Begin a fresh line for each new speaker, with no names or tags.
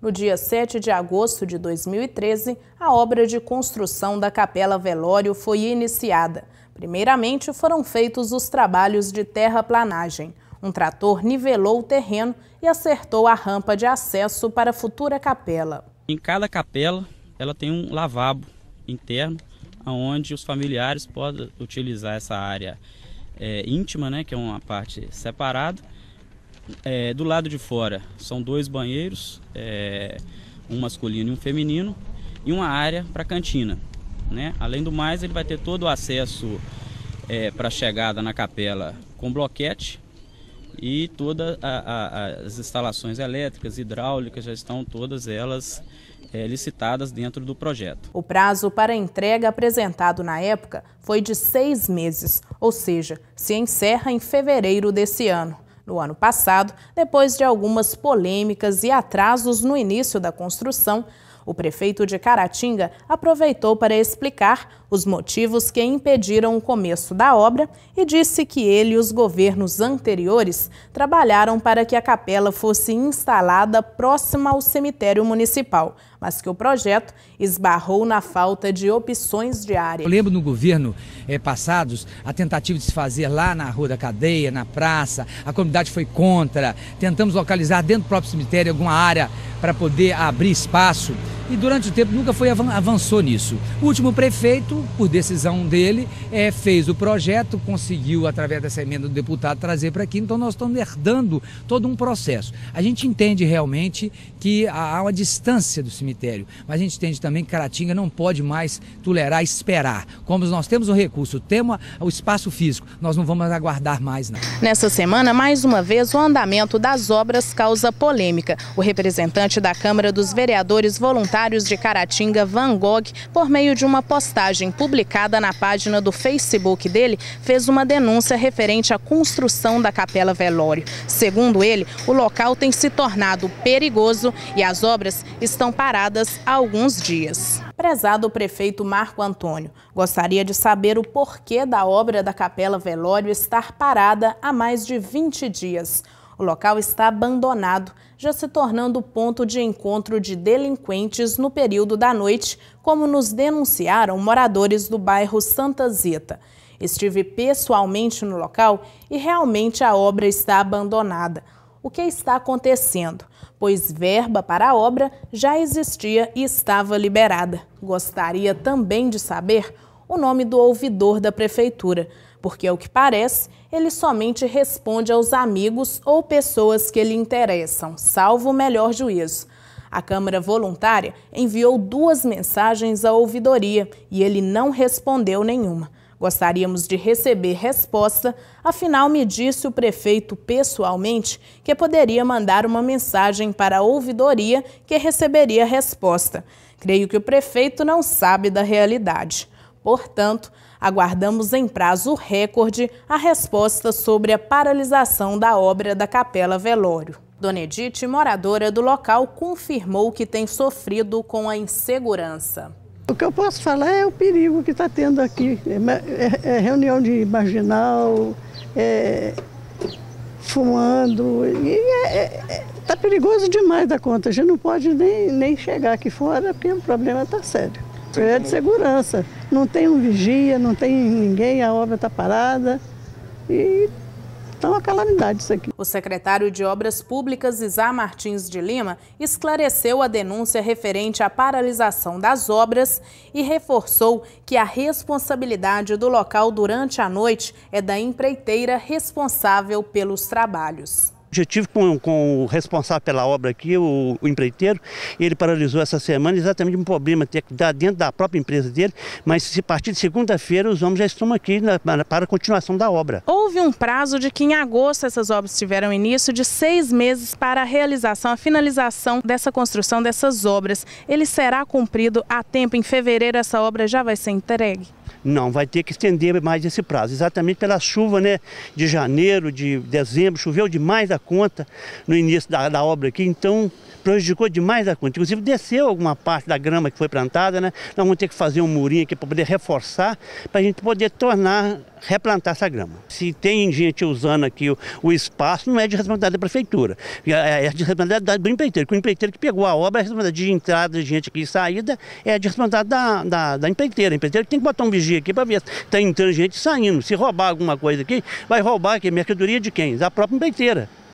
No dia 7 de agosto de 2013, a obra de construção da Capela Velório foi iniciada. Primeiramente, foram feitos os trabalhos de terraplanagem. Um trator nivelou o terreno e acertou a rampa de acesso para a futura capela.
Em cada capela, ela tem um lavabo interno, onde os familiares podem utilizar essa área é, íntima, né, que é uma parte separada, é, do lado de fora são dois banheiros, é, um masculino e um feminino, e uma área para cantina. Né? Além do mais, ele vai ter todo o acesso é, para chegada na capela com bloquete e todas as instalações elétricas, hidráulicas, já estão todas elas é, licitadas dentro do projeto.
O prazo para entrega apresentado na época foi de seis meses, ou seja, se encerra em fevereiro desse ano no ano passado, depois de algumas polêmicas e atrasos no início da construção, o prefeito de Caratinga aproveitou para explicar os motivos que impediram o começo da obra e disse que ele e os governos anteriores trabalharam para que a capela fosse instalada próxima ao cemitério municipal, mas que o projeto esbarrou na falta de opções de área.
Eu lembro no governo é, passados a tentativa de se fazer lá na Rua da Cadeia, na praça, a comunidade foi contra, tentamos localizar dentro do próprio cemitério alguma área para poder abrir espaço e durante o tempo nunca foi avançou nisso. O último prefeito, por decisão dele, é, fez o projeto, conseguiu, através dessa emenda do deputado, trazer para aqui, então nós estamos herdando todo um processo. A gente entende realmente que há uma distância do cemitério, mas a gente entende também que Caratinga não pode mais tolerar, esperar. Como nós temos o recurso, temos o espaço físico, nós não vamos aguardar mais. Não.
Nessa semana, mais uma vez, o andamento das obras causa polêmica. O representante da Câmara dos Vereadores Voluntários Universitários de Caratinga, Van Gogh, por meio de uma postagem publicada na página do Facebook dele, fez uma denúncia referente à construção da Capela Velório. Segundo ele, o local tem se tornado perigoso e as obras estão paradas há alguns dias. Prezado prefeito Marco Antônio, gostaria de saber o porquê da obra da Capela Velório estar parada há mais de 20 dias. O local está abandonado, já se tornando ponto de encontro de delinquentes no período da noite, como nos denunciaram moradores do bairro Santa Zita. Estive pessoalmente no local e realmente a obra está abandonada. O que está acontecendo? Pois verba para a obra já existia e estava liberada. Gostaria também de saber o nome do ouvidor da prefeitura porque, ao que parece, ele somente responde aos amigos ou pessoas que lhe interessam, salvo o melhor juízo. A Câmara Voluntária enviou duas mensagens à ouvidoria e ele não respondeu nenhuma. Gostaríamos de receber resposta, afinal, me disse o prefeito pessoalmente que poderia mandar uma mensagem para a ouvidoria que receberia resposta. Creio que o prefeito não sabe da realidade. Portanto, aguardamos em prazo recorde a resposta sobre a paralisação da obra da Capela Velório. Dona Edith, moradora do local, confirmou que tem sofrido com a insegurança.
O que eu posso falar é o perigo que está tendo aqui. É, é, é, reunião de marginal, é, fumando. Está é, perigoso demais da conta. A gente não pode nem, nem chegar aqui fora porque o problema está sério. É de segurança. Não tem um vigia, não tem ninguém, a obra está parada. E está uma
calamidade isso aqui. O secretário de Obras Públicas, Isá Martins de Lima, esclareceu a denúncia referente à paralisação das obras e reforçou que a responsabilidade do local durante a noite é da empreiteira responsável pelos trabalhos.
Objetivo com, com o responsável pela obra aqui, o, o empreiteiro, ele paralisou essa semana exatamente um problema dentro da própria empresa dele, mas a partir de segunda-feira os homens já estão aqui na, para a continuação da obra.
Houve um prazo de que em agosto essas obras tiveram início de seis meses para a realização, a finalização dessa construção dessas obras. Ele será cumprido a tempo. Em fevereiro essa obra já vai ser entregue?
Não, vai ter que estender mais esse prazo, exatamente pela chuva né, de janeiro, de dezembro, choveu demais da conta no início da, da obra aqui, então prejudicou demais a conta. Inclusive desceu alguma parte da grama que foi plantada, né? Nós vamos ter que fazer um murinho aqui para poder reforçar, para a gente poder tornar, replantar essa grama. Se tem gente usando aqui o, o espaço, não é de responsabilidade da prefeitura, é, é, é de responsabilidade do empreiteiro, porque o empreiteiro que pegou a obra, é responsabilidade de entrada de gente aqui e saída é de responsabilidade da, da, da empreiteira. A empreiteira tem que botar um vigio vigia aqui para ver se tá tem entrando gente saindo. Se roubar alguma coisa aqui, vai roubar aqui é mercadoria de quem? Da própria empreiteira.